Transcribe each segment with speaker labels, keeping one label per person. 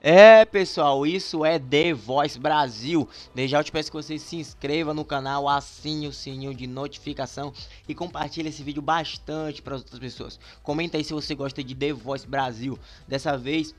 Speaker 1: É pessoal, isso é The Voice Brasil. Desde já eu te peço que você se inscreva no canal, assine o sininho de notificação e compartilhe esse vídeo bastante para outras pessoas. Comenta aí se você gosta de The Voice Brasil. Dessa vez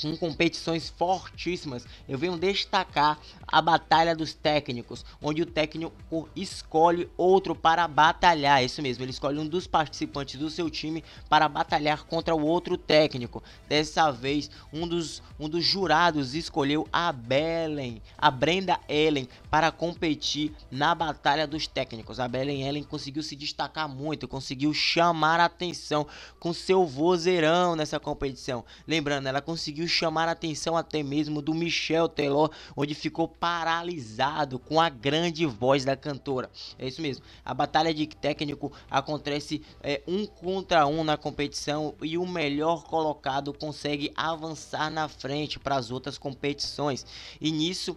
Speaker 1: com competições fortíssimas. Eu venho destacar a Batalha dos Técnicos, onde o técnico escolhe outro para batalhar. Isso mesmo, ele escolhe um dos participantes do seu time para batalhar contra o outro técnico. Dessa vez, um dos, um dos jurados escolheu a Belen, a Brenda Ellen, para competir na Batalha dos Técnicos. A Belen Ellen conseguiu se destacar muito, conseguiu chamar a atenção com seu vozeirão nessa competição. Lembrando, ela conseguiu conseguiu chamar a atenção até mesmo do Michel Teló, onde ficou paralisado com a grande voz da cantora. É isso mesmo. A batalha de técnico acontece é, um contra um na competição e o melhor colocado consegue avançar na frente para as outras competições. E nisso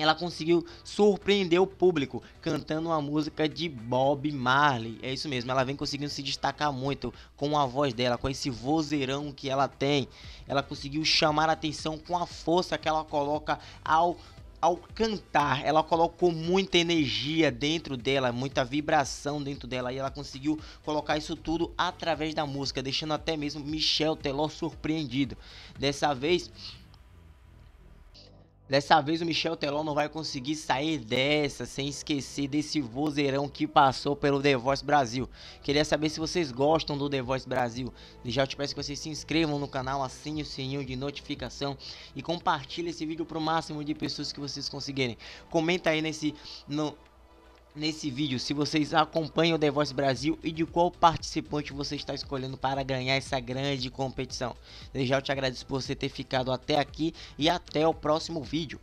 Speaker 1: ela conseguiu surpreender o público cantando uma música de Bob Marley. É isso mesmo, ela vem conseguindo se destacar muito com a voz dela, com esse vozeirão que ela tem. Ela conseguiu chamar a atenção com a força que ela coloca ao ao cantar, ela colocou muita energia dentro dela, muita vibração dentro dela e ela conseguiu colocar isso tudo através da música, deixando até mesmo Michel Teló surpreendido. Dessa vez, Dessa vez o Michel Teló não vai conseguir sair dessa sem esquecer desse vozeirão que passou pelo The Voice Brasil. Queria saber se vocês gostam do The Voice Brasil. E já te peço que vocês se inscrevam no canal, assinem o sininho de notificação e compartilhem esse vídeo para o máximo de pessoas que vocês conseguirem. Comenta aí nesse no, nesse vídeo se vocês acompanham o The Voice Brasil e de qual participante você está escolhendo para ganhar essa grande competição. Desde já eu te agradeço por você ter ficado até aqui e até o próximo vídeo.